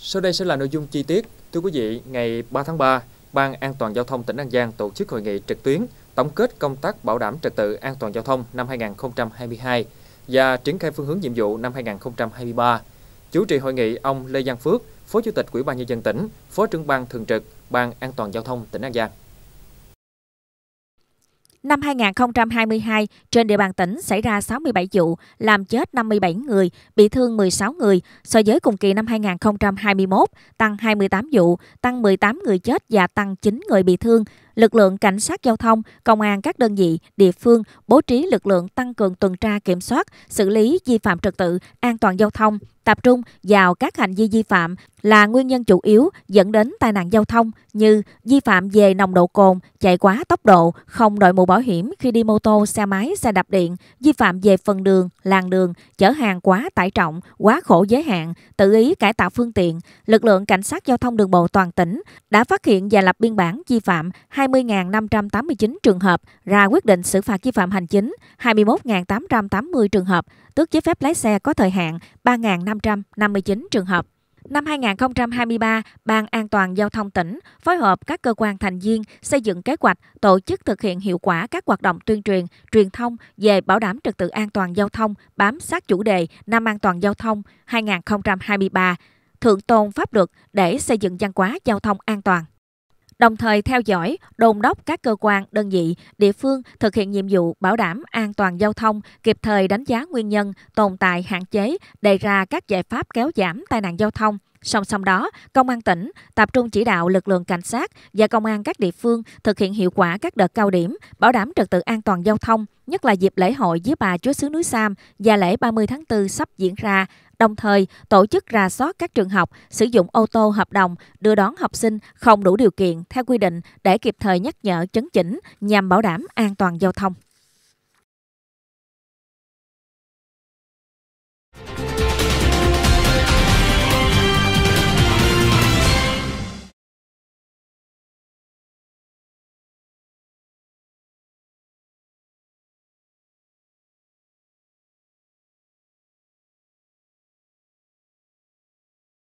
Sau đây sẽ là nội dung chi tiết. Thưa quý vị, ngày 3 tháng 3, Ban An toàn giao thông tỉnh An Giang tổ chức hội nghị trực tuyến tổng kết công tác bảo đảm trật tự an toàn giao thông năm 2022 và triển khai phương hướng nhiệm vụ năm 2023. Chủ trì hội nghị ông Lê Giang Phước, Phó Chủ tịch Ủy ban nhân dân tỉnh, Phó trưởng ban thường trực Ban An toàn giao thông tỉnh An Giang. Năm 2022, trên địa bàn tỉnh xảy ra 67 vụ, làm chết 57 người, bị thương 16 người. So với cùng kỳ năm 2021, tăng 28 vụ, tăng 18 người chết và tăng 9 người bị thương. Lực lượng cảnh sát giao thông, công an các đơn vị, địa phương bố trí lực lượng tăng cường tuần tra kiểm soát, xử lý vi phạm trật tự, an toàn giao thông, tập trung vào các hành vi vi phạm là nguyên nhân chủ yếu dẫn đến tai nạn giao thông như vi phạm về nồng độ cồn, chạy quá tốc độ, không đội mũ bảo hiểm khi đi mô tô, xe máy, xe đạp điện, vi phạm về phần đường, làn đường, chở hàng quá tải trọng, quá khổ giới hạn, tự ý cải tạo phương tiện. Lực lượng cảnh sát giao thông đường bộ toàn tỉnh đã phát hiện và lập biên bản vi phạm 20.589 trường hợp, ra quyết định xử phạt vi phạm hành chính 21.880 trường hợp, tước giấy phép lái xe có thời hạn 3.500 559 trường hợp. Năm 2023, Ban An toàn Giao thông tỉnh phối hợp các cơ quan thành viên xây dựng kế hoạch tổ chức thực hiện hiệu quả các hoạt động tuyên truyền, truyền thông về bảo đảm trật tự an toàn giao thông bám sát chủ đề Năm An toàn Giao thông 2023, thượng tôn pháp luật để xây dựng văn hóa giao thông an toàn đồng thời theo dõi, đồn đốc các cơ quan, đơn vị, địa phương thực hiện nhiệm vụ bảo đảm an toàn giao thông, kịp thời đánh giá nguyên nhân, tồn tại, hạn chế, đề ra các giải pháp kéo giảm tai nạn giao thông. Song song đó, Công an tỉnh tập trung chỉ đạo lực lượng cảnh sát và công an các địa phương thực hiện hiệu quả các đợt cao điểm, bảo đảm trật tự an toàn giao thông, nhất là dịp lễ hội dưới bà Chúa xứ núi Sam và lễ 30 tháng 4 sắp diễn ra, đồng thời tổ chức rà soát các trường học sử dụng ô tô hợp đồng đưa đón học sinh không đủ điều kiện theo quy định để kịp thời nhắc nhở chấn chỉnh nhằm bảo đảm an toàn giao thông.